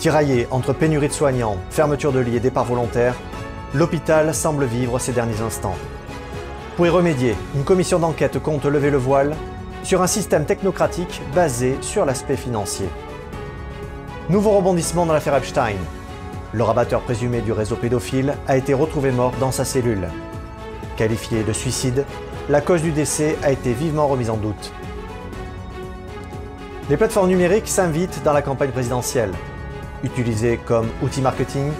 Tiraillé entre pénurie de soignants, fermeture de lits et départ volontaires, l'hôpital semble vivre ses derniers instants. Pour y remédier, une commission d'enquête compte lever le voile sur un système technocratique basé sur l'aspect financier. Nouveau rebondissement dans l'affaire Epstein. Le rabatteur présumé du réseau pédophile a été retrouvé mort dans sa cellule. Qualifié de suicide, la cause du décès a été vivement remise en doute. Les plateformes numériques s'invitent dans la campagne présidentielle. Utilisés comme outil marketing,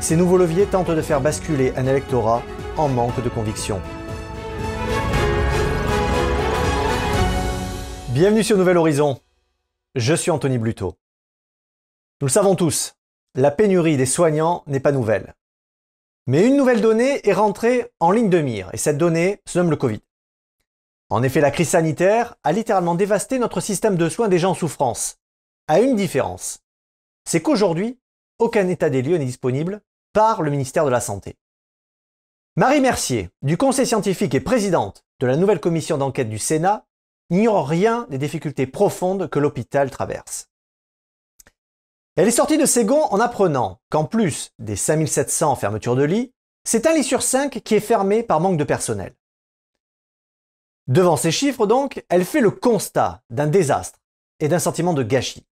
ces nouveaux leviers tentent de faire basculer un électorat en manque de conviction. Bienvenue sur Nouvel Horizon. Je suis Anthony Bluto. Nous le savons tous, la pénurie des soignants n'est pas nouvelle. Mais une nouvelle donnée est rentrée en ligne de mire, et cette donnée se nomme le Covid. En effet, la crise sanitaire a littéralement dévasté notre système de soins des gens en souffrance, à une différence c'est qu'aujourd'hui, aucun état des lieux n'est disponible par le ministère de la Santé. Marie Mercier, du Conseil scientifique et présidente de la nouvelle commission d'enquête du Sénat, n'ignore rien des difficultés profondes que l'hôpital traverse. Elle est sortie de Ségon en apprenant qu'en plus des 5700 fermetures de lits, c'est un lit sur cinq qui est fermé par manque de personnel. Devant ces chiffres donc, elle fait le constat d'un désastre et d'un sentiment de gâchis.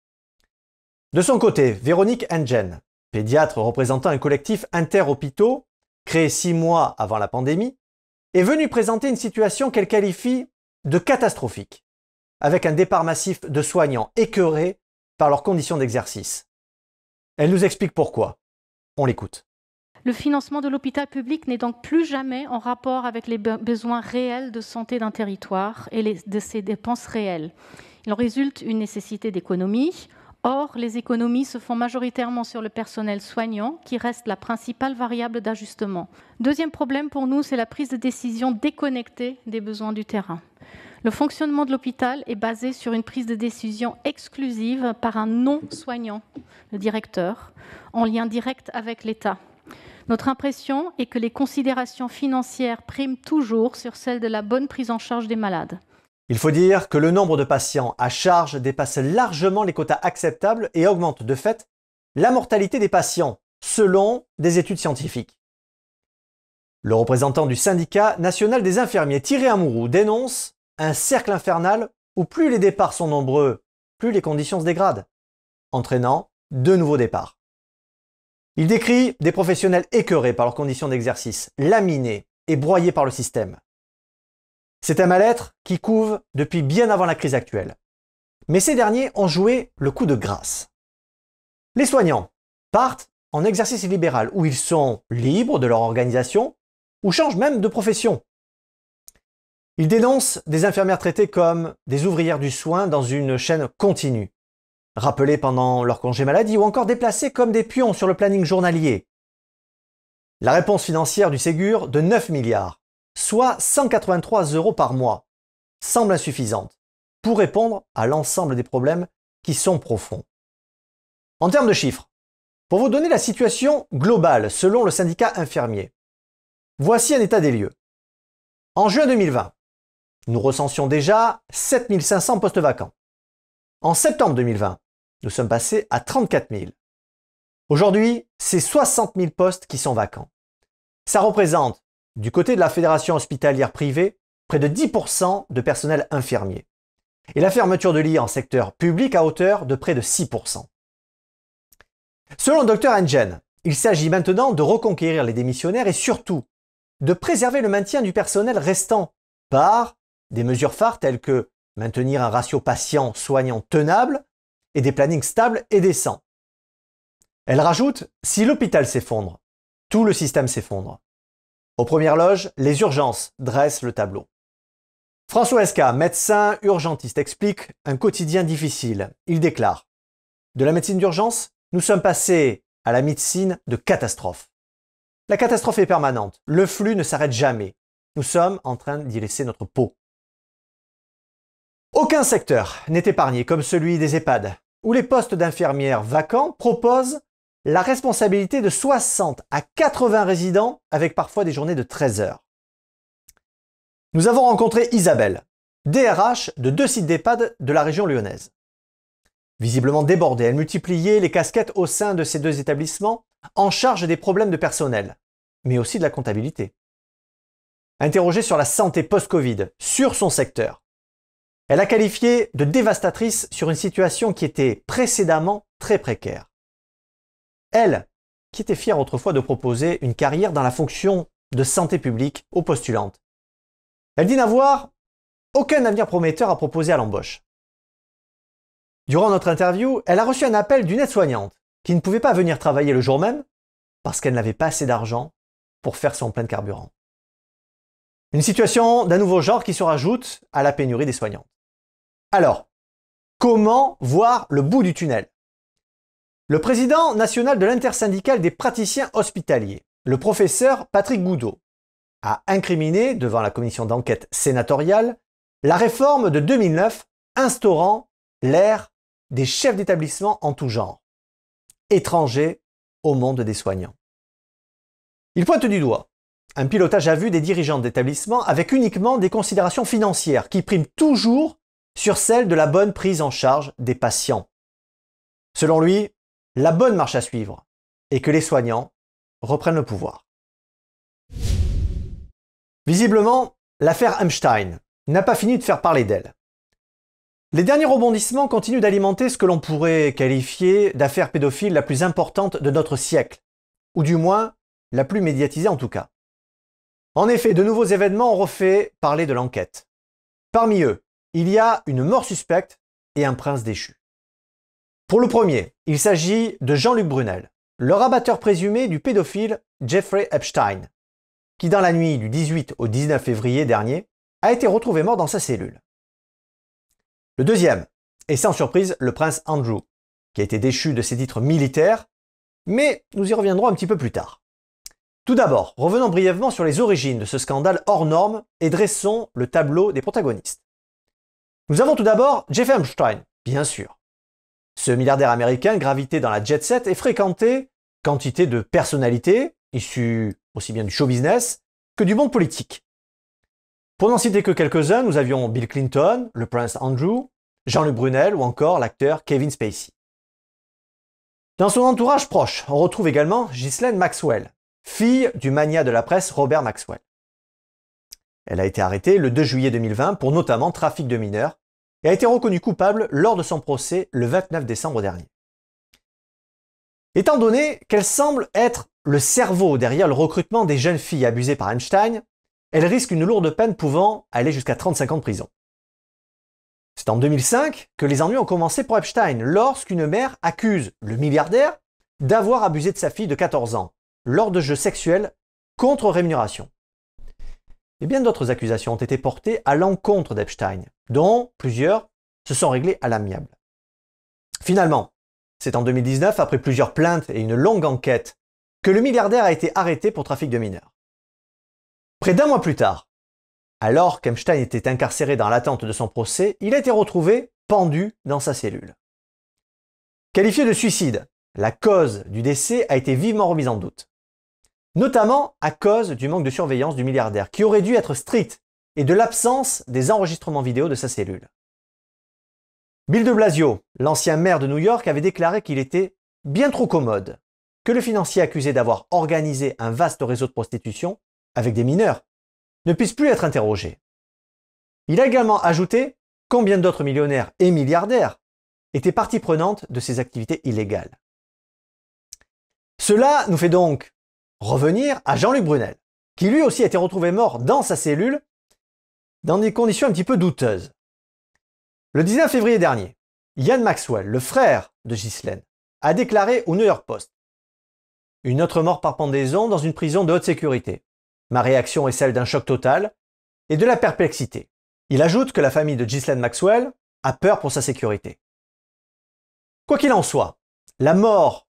De son côté, Véronique Engen, pédiatre représentant un collectif inter-hôpitaux, créé six mois avant la pandémie, est venue présenter une situation qu'elle qualifie de catastrophique, avec un départ massif de soignants écœurés par leurs conditions d'exercice. Elle nous explique pourquoi. On l'écoute. Le financement de l'hôpital public n'est donc plus jamais en rapport avec les besoins réels de santé d'un territoire et de ses dépenses réelles. Il en résulte une nécessité d'économie, Or, les économies se font majoritairement sur le personnel soignant, qui reste la principale variable d'ajustement. Deuxième problème pour nous, c'est la prise de décision déconnectée des besoins du terrain. Le fonctionnement de l'hôpital est basé sur une prise de décision exclusive par un non-soignant, le directeur, en lien direct avec l'État. Notre impression est que les considérations financières priment toujours sur celles de la bonne prise en charge des malades. Il faut dire que le nombre de patients à charge dépasse largement les quotas acceptables et augmente de fait la mortalité des patients, selon des études scientifiques. Le représentant du syndicat national des infirmiers, Thierry Amourou, dénonce un cercle infernal où plus les départs sont nombreux, plus les conditions se dégradent, entraînant de nouveaux départs. Il décrit des professionnels écœurés par leurs conditions d'exercice, laminés et broyés par le système. C'est un mal-être qui couve depuis bien avant la crise actuelle. Mais ces derniers ont joué le coup de grâce. Les soignants partent en exercice libéral où ils sont libres de leur organisation ou changent même de profession. Ils dénoncent des infirmières traitées comme des ouvrières du soin dans une chaîne continue, rappelées pendant leur congé maladie ou encore déplacées comme des pions sur le planning journalier. La réponse financière du Ségur de 9 milliards soit 183 euros par mois, semble insuffisante pour répondre à l'ensemble des problèmes qui sont profonds. En termes de chiffres, pour vous donner la situation globale selon le syndicat infirmier, voici un état des lieux. En juin 2020, nous recensions déjà 7500 postes vacants. En septembre 2020, nous sommes passés à 34 000. Aujourd'hui, c'est 60 000 postes qui sont vacants. Ça représente du côté de la Fédération hospitalière privée, près de 10% de personnel infirmier. Et la fermeture de lits en secteur public à hauteur de près de 6%. Selon le Engen, il s'agit maintenant de reconquérir les démissionnaires et surtout de préserver le maintien du personnel restant par des mesures phares telles que maintenir un ratio patient-soignant tenable et des plannings stables et décents. Elle rajoute, si l'hôpital s'effondre, tout le système s'effondre. Aux premières loges, les urgences dressent le tableau. François Esca, médecin urgentiste, explique un quotidien difficile. Il déclare De la médecine d'urgence, nous sommes passés à la médecine de catastrophe. La catastrophe est permanente, le flux ne s'arrête jamais. Nous sommes en train d'y laisser notre peau. Aucun secteur n'est épargné comme celui des EHPAD, où les postes d'infirmières vacants proposent la responsabilité de 60 à 80 résidents avec parfois des journées de 13 heures. Nous avons rencontré Isabelle, DRH de deux sites d'EHPAD de la région lyonnaise. Visiblement débordée, elle multipliait les casquettes au sein de ces deux établissements en charge des problèmes de personnel, mais aussi de la comptabilité. Interrogée sur la santé post-Covid, sur son secteur, elle a qualifié de dévastatrice sur une situation qui était précédemment très précaire elle, qui était fière autrefois de proposer une carrière dans la fonction de santé publique aux postulantes. Elle dit n'avoir aucun avenir prometteur à proposer à l'embauche. Durant notre interview, elle a reçu un appel d'une aide-soignante qui ne pouvait pas venir travailler le jour même parce qu'elle n'avait pas assez d'argent pour faire son plein de carburant. Une situation d'un nouveau genre qui se rajoute à la pénurie des soignantes. Alors, comment voir le bout du tunnel le président national de l'intersyndicale des praticiens hospitaliers, le professeur Patrick Goudot, a incriminé devant la commission d'enquête sénatoriale la réforme de 2009 instaurant l'ère des chefs d'établissement en tout genre, étrangers au monde des soignants. Il pointe du doigt un pilotage à vue des dirigeants d'établissement avec uniquement des considérations financières qui priment toujours sur celle de la bonne prise en charge des patients. Selon lui, la bonne marche à suivre et que les soignants reprennent le pouvoir. Visiblement, l'affaire Einstein n'a pas fini de faire parler d'elle. Les derniers rebondissements continuent d'alimenter ce que l'on pourrait qualifier d'affaire pédophile la plus importante de notre siècle, ou du moins la plus médiatisée en tout cas. En effet, de nouveaux événements ont refait parler de l'enquête. Parmi eux, il y a une mort suspecte et un prince déchu. Pour le premier, il s'agit de Jean-Luc Brunel, le rabatteur présumé du pédophile Jeffrey Epstein, qui dans la nuit du 18 au 19 février dernier a été retrouvé mort dans sa cellule. Le deuxième est sans surprise le prince Andrew, qui a été déchu de ses titres militaires, mais nous y reviendrons un petit peu plus tard. Tout d'abord, revenons brièvement sur les origines de ce scandale hors norme et dressons le tableau des protagonistes. Nous avons tout d'abord Jeffrey Epstein, bien sûr, ce milliardaire américain gravitait dans la jet set et fréquentait quantité de personnalités issues aussi bien du show business que du monde politique. Pour n'en citer que quelques-uns, nous avions Bill Clinton, le prince Andrew, Jean-Luc Brunel ou encore l'acteur Kevin Spacey. Dans son entourage proche, on retrouve également Ghislaine Maxwell, fille du mania de la presse Robert Maxwell. Elle a été arrêtée le 2 juillet 2020 pour notamment trafic de mineurs et a été reconnue coupable lors de son procès le 29 décembre dernier. Étant donné qu'elle semble être le cerveau derrière le recrutement des jeunes filles abusées par Einstein, elle risque une lourde peine pouvant aller jusqu'à 35 ans de prison. C'est en 2005 que les ennuis ont commencé pour Epstein, lorsqu'une mère accuse le milliardaire d'avoir abusé de sa fille de 14 ans lors de jeux sexuels contre rémunération. Et eh bien d'autres accusations ont été portées à l'encontre d'Epstein, dont plusieurs se sont réglés à l'amiable. Finalement, c'est en 2019, après plusieurs plaintes et une longue enquête, que le milliardaire a été arrêté pour trafic de mineurs. Près d'un mois plus tard, alors qu'Emstein était incarcéré dans l'attente de son procès, il a été retrouvé pendu dans sa cellule. Qualifié de suicide, la cause du décès a été vivement remise en doute. Notamment à cause du manque de surveillance du milliardaire, qui aurait dû être strict et de l'absence des enregistrements vidéo de sa cellule. Bill de Blasio, l'ancien maire de New York, avait déclaré qu'il était bien trop commode que le financier accusé d'avoir organisé un vaste réseau de prostitution avec des mineurs ne puisse plus être interrogé. Il a également ajouté combien d'autres millionnaires et milliardaires étaient partie prenante de ces activités illégales. Cela nous fait donc revenir à Jean-Luc Brunel, qui lui aussi a été retrouvé mort dans sa cellule dans des conditions un petit peu douteuses. Le 19 février dernier, Ian Maxwell, le frère de Ghislaine, a déclaré au New York Post Une autre mort par pendaison dans une prison de haute sécurité. Ma réaction est celle d'un choc total et de la perplexité. Il ajoute que la famille de Ghislaine Maxwell a peur pour sa sécurité. Quoi qu'il en soit, la mort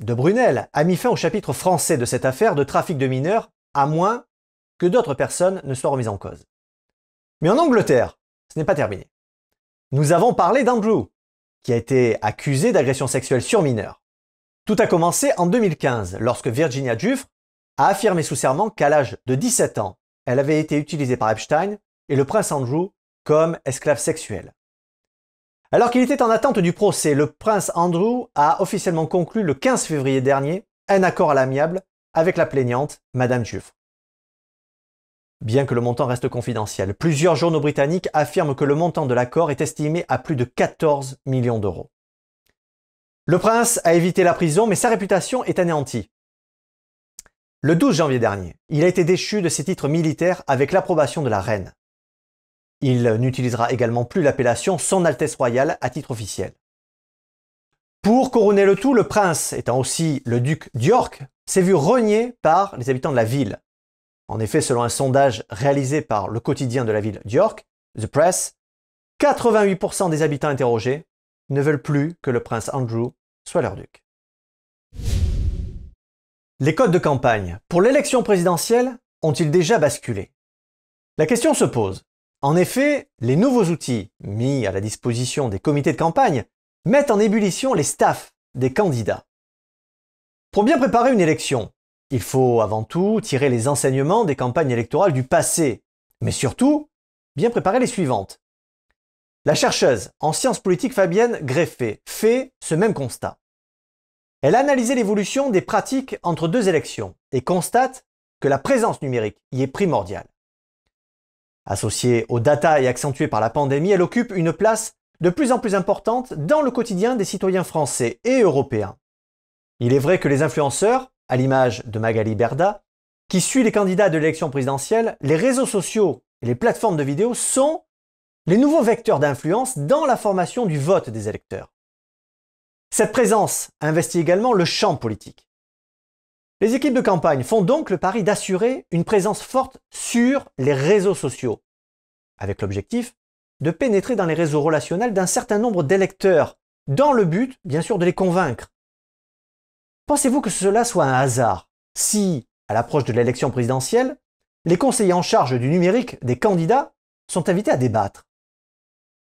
de Brunel a mis fin au chapitre français de cette affaire de trafic de mineurs, à moins que d'autres personnes ne soient remises en cause. Mais en Angleterre, ce n'est pas terminé. Nous avons parlé d'Andrew, qui a été accusé d'agression sexuelle sur mineur. Tout a commencé en 2015, lorsque Virginia Giuffre a affirmé sous serment qu'à l'âge de 17 ans, elle avait été utilisée par Epstein et le prince Andrew comme esclave sexuel. Alors qu'il était en attente du procès, le prince Andrew a officiellement conclu le 15 février dernier un accord à l'amiable avec la plaignante, Madame Juffre bien que le montant reste confidentiel. Plusieurs journaux britanniques affirment que le montant de l'accord est estimé à plus de 14 millions d'euros. Le prince a évité la prison, mais sa réputation est anéantie. Le 12 janvier dernier, il a été déchu de ses titres militaires avec l'approbation de la reine. Il n'utilisera également plus l'appellation Son Altesse royale à titre officiel. Pour couronner le tout, le prince, étant aussi le duc d'York, s'est vu renié par les habitants de la ville. En effet, selon un sondage réalisé par le quotidien de la ville d'York, The Press, 88% des habitants interrogés ne veulent plus que le prince Andrew soit leur duc. Les codes de campagne pour l'élection présidentielle ont-ils déjà basculé La question se pose. En effet, les nouveaux outils mis à la disposition des comités de campagne mettent en ébullition les staffs des candidats. Pour bien préparer une élection, il faut avant tout tirer les enseignements des campagnes électorales du passé, mais surtout bien préparer les suivantes. La chercheuse en sciences politiques Fabienne Greffet fait ce même constat. Elle a analysé l'évolution des pratiques entre deux élections et constate que la présence numérique y est primordiale. Associée aux data et accentuée par la pandémie, elle occupe une place de plus en plus importante dans le quotidien des citoyens français et européens. Il est vrai que les influenceurs à l'image de Magali Berda, qui suit les candidats de l'élection présidentielle, les réseaux sociaux et les plateformes de vidéos sont les nouveaux vecteurs d'influence dans la formation du vote des électeurs. Cette présence investit également le champ politique. Les équipes de campagne font donc le pari d'assurer une présence forte sur les réseaux sociaux, avec l'objectif de pénétrer dans les réseaux relationnels d'un certain nombre d'électeurs, dans le but, bien sûr, de les convaincre. Pensez-vous que cela soit un hasard si, à l'approche de l'élection présidentielle, les conseillers en charge du numérique des candidats sont invités à débattre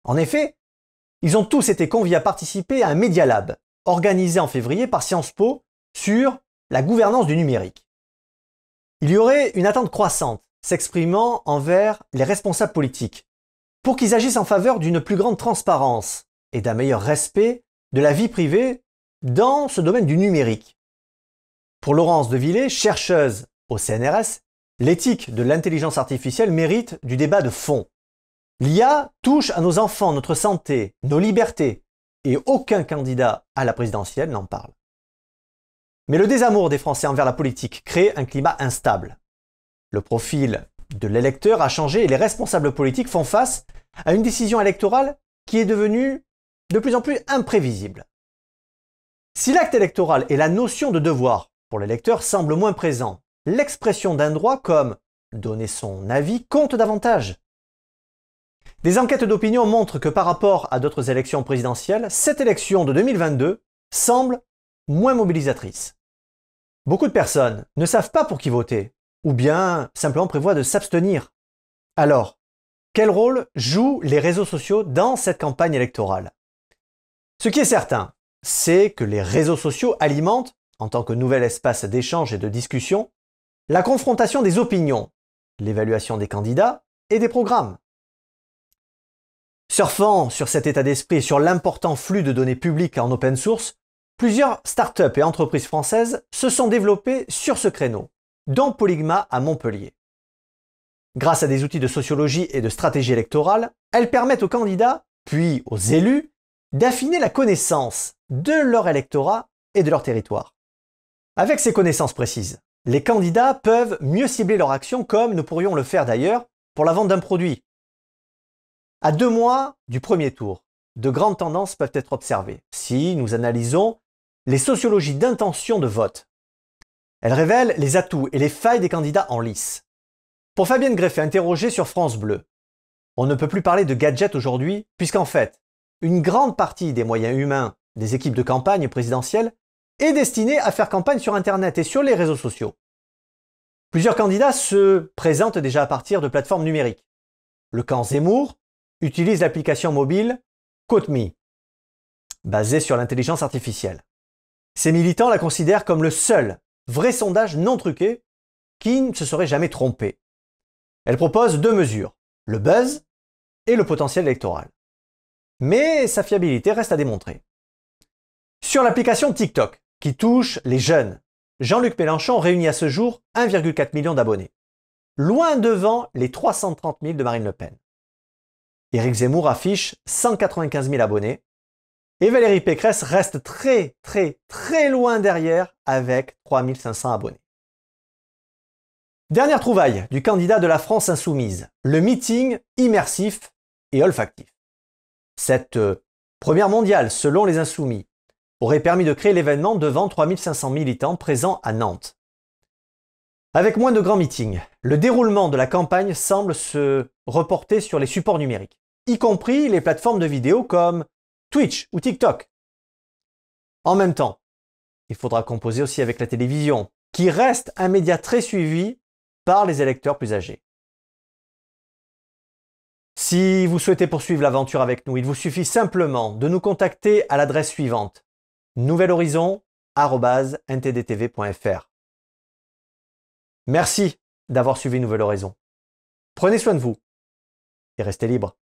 En effet, ils ont tous été conviés à participer à un Media Lab, organisé en février par Sciences Po sur la gouvernance du numérique. Il y aurait une attente croissante s'exprimant envers les responsables politiques pour qu'ils agissent en faveur d'une plus grande transparence et d'un meilleur respect de la vie privée dans ce domaine du numérique. Pour Laurence Devillé, chercheuse au CNRS, l'éthique de l'intelligence artificielle mérite du débat de fond. L'IA touche à nos enfants, notre santé, nos libertés, et aucun candidat à la présidentielle n'en parle. Mais le désamour des Français envers la politique crée un climat instable. Le profil de l'électeur a changé et les responsables politiques font face à une décision électorale qui est devenue de plus en plus imprévisible. Si l'acte électoral et la notion de devoir pour l'électeur semblent moins présents, l'expression d'un droit comme donner son avis compte davantage. Des enquêtes d'opinion montrent que par rapport à d'autres élections présidentielles, cette élection de 2022 semble moins mobilisatrice. Beaucoup de personnes ne savent pas pour qui voter, ou bien simplement prévoient de s'abstenir. Alors, quel rôle jouent les réseaux sociaux dans cette campagne électorale Ce qui est certain, c'est que les réseaux sociaux alimentent, en tant que nouvel espace d'échange et de discussion, la confrontation des opinions, l'évaluation des candidats et des programmes. Surfant sur cet état d'esprit et sur l'important flux de données publiques en open source, plusieurs startups et entreprises françaises se sont développées sur ce créneau, dont Polygma à Montpellier. Grâce à des outils de sociologie et de stratégie électorale, elles permettent aux candidats, puis aux élus, d'affiner la connaissance de leur électorat et de leur territoire. Avec ces connaissances précises, les candidats peuvent mieux cibler leur action comme nous pourrions le faire d'ailleurs pour la vente d'un produit. À deux mois du premier tour, de grandes tendances peuvent être observées si nous analysons les sociologies d'intention de vote. Elles révèlent les atouts et les failles des candidats en lice. Pour Fabienne Greffet, interrogée sur France Bleu, on ne peut plus parler de gadget aujourd'hui, puisqu'en fait, une grande partie des moyens humains des équipes de campagne présidentielle est destinée à faire campagne sur Internet et sur les réseaux sociaux. Plusieurs candidats se présentent déjà à partir de plateformes numériques. Le camp Zemmour utilise l'application mobile CoteMe, basée sur l'intelligence artificielle. Ses militants la considèrent comme le seul vrai sondage non truqué qui ne se serait jamais trompé. Elle propose deux mesures, le buzz et le potentiel électoral mais sa fiabilité reste à démontrer. Sur l'application TikTok, qui touche les jeunes, Jean-Luc Mélenchon réunit à ce jour 1,4 million d'abonnés, loin devant les 330 000 de Marine Le Pen. Éric Zemmour affiche 195 000 abonnés, et Valérie Pécresse reste très très très loin derrière avec 3500 abonnés. Dernière trouvaille du candidat de la France insoumise, le meeting immersif et olfactif. Cette euh, première mondiale, selon les insoumis, aurait permis de créer l'événement devant 3500 militants présents à Nantes. Avec moins de grands meetings, le déroulement de la campagne semble se reporter sur les supports numériques, y compris les plateformes de vidéos comme Twitch ou TikTok. En même temps, il faudra composer aussi avec la télévision, qui reste un média très suivi par les électeurs plus âgés. Si vous souhaitez poursuivre l'aventure avec nous, il vous suffit simplement de nous contacter à l'adresse suivante nouvelhorizon.ntdtv.fr. Merci d'avoir suivi Nouvelle Horizon. Prenez soin de vous et restez libre.